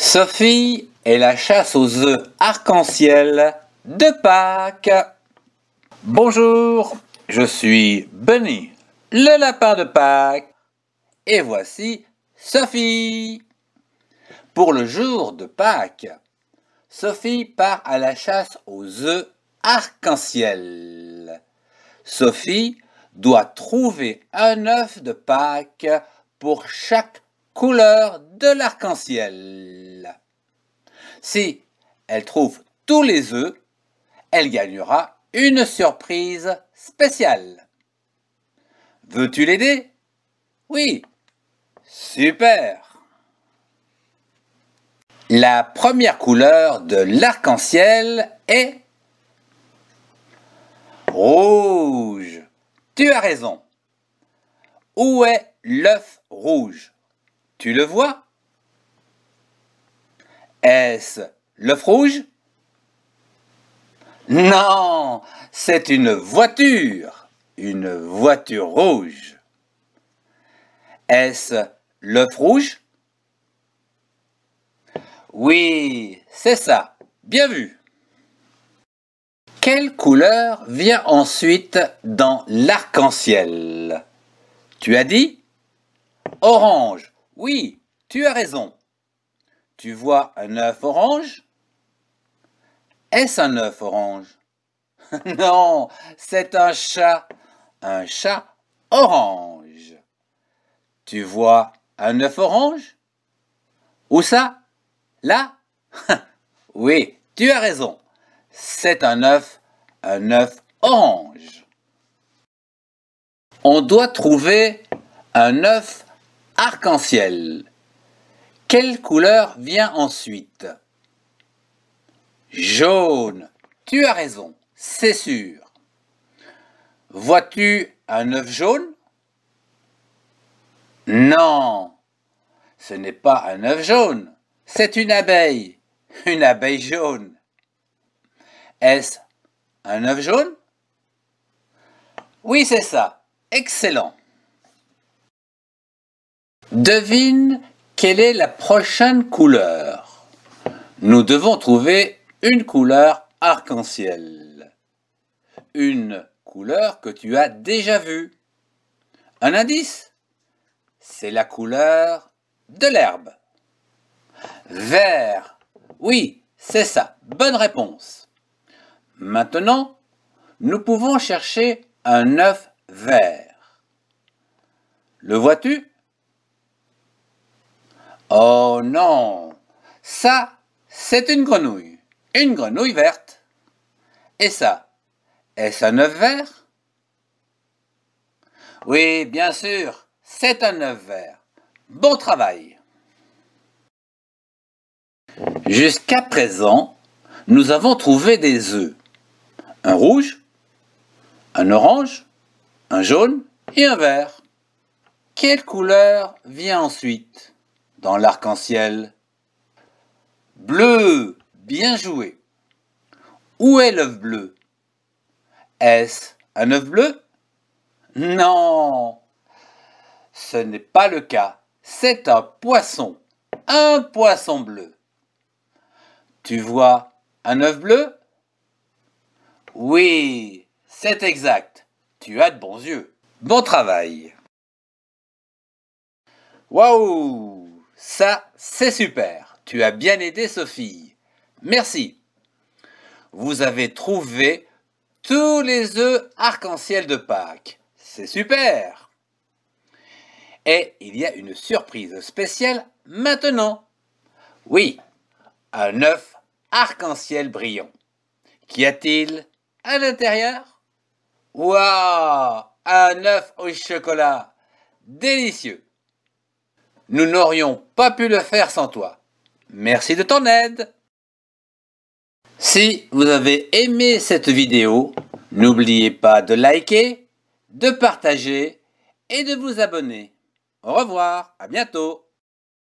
Sophie et la chasse aux œufs arc-en-ciel de Pâques. Bonjour, je suis Benny, le lapin de Pâques. Et voici Sophie. Pour le jour de Pâques, Sophie part à la chasse aux œufs arc-en-ciel. Sophie doit trouver un œuf de Pâques pour chaque couleur de l'arc-en-ciel. Si elle trouve tous les œufs, elle gagnera une surprise spéciale. Veux-tu l'aider Oui. Super. La première couleur de l'arc-en-ciel est rouge. Tu as raison. Où est l'œuf rouge tu le vois Est-ce l'œuf rouge Non, c'est une voiture, une voiture rouge. Est-ce l'œuf rouge Oui, c'est ça, bien vu. Quelle couleur vient ensuite dans l'arc-en-ciel Tu as dit Orange. Oui, tu as raison. Tu vois un œuf orange Est-ce un œuf orange Non, c'est un chat. Un chat orange. Tu vois un œuf orange Où ça Là Oui, tu as raison. C'est un œuf, un œuf orange. On doit trouver un œuf Arc-en-ciel. Quelle couleur vient ensuite Jaune. Tu as raison, c'est sûr. Vois-tu un œuf jaune Non, ce n'est pas un œuf jaune, c'est une abeille. Une abeille jaune. Est-ce un œuf jaune Oui, c'est ça. Excellent. Devine quelle est la prochaine couleur. Nous devons trouver une couleur arc-en-ciel. Une couleur que tu as déjà vue. Un indice C'est la couleur de l'herbe. Vert. Oui, c'est ça. Bonne réponse. Maintenant, nous pouvons chercher un œuf vert. Le vois-tu Oh non Ça, c'est une grenouille. Une grenouille verte. Et ça Est-ce un œuf vert Oui, bien sûr, c'est un œuf vert. Bon travail Jusqu'à présent, nous avons trouvé des œufs. Un rouge, un orange, un jaune et un vert. Quelle couleur vient ensuite dans l'arc-en-ciel. Bleu, bien joué. Où est l'œuf bleu Est-ce un œuf bleu Non, ce n'est pas le cas. C'est un poisson, un poisson bleu. Tu vois un œuf bleu Oui, c'est exact. Tu as de bons yeux. Bon travail. Waouh ça, c'est super. Tu as bien aidé Sophie. Merci. Vous avez trouvé tous les œufs arc-en-ciel de Pâques. C'est super. Et il y a une surprise spéciale maintenant. Oui, un œuf arc-en-ciel brillant. Qu'y a-t-il à l'intérieur Waouh Un œuf au chocolat Délicieux nous n'aurions pas pu le faire sans toi. Merci de ton aide. Si vous avez aimé cette vidéo, n'oubliez pas de liker, de partager et de vous abonner. Au revoir, à bientôt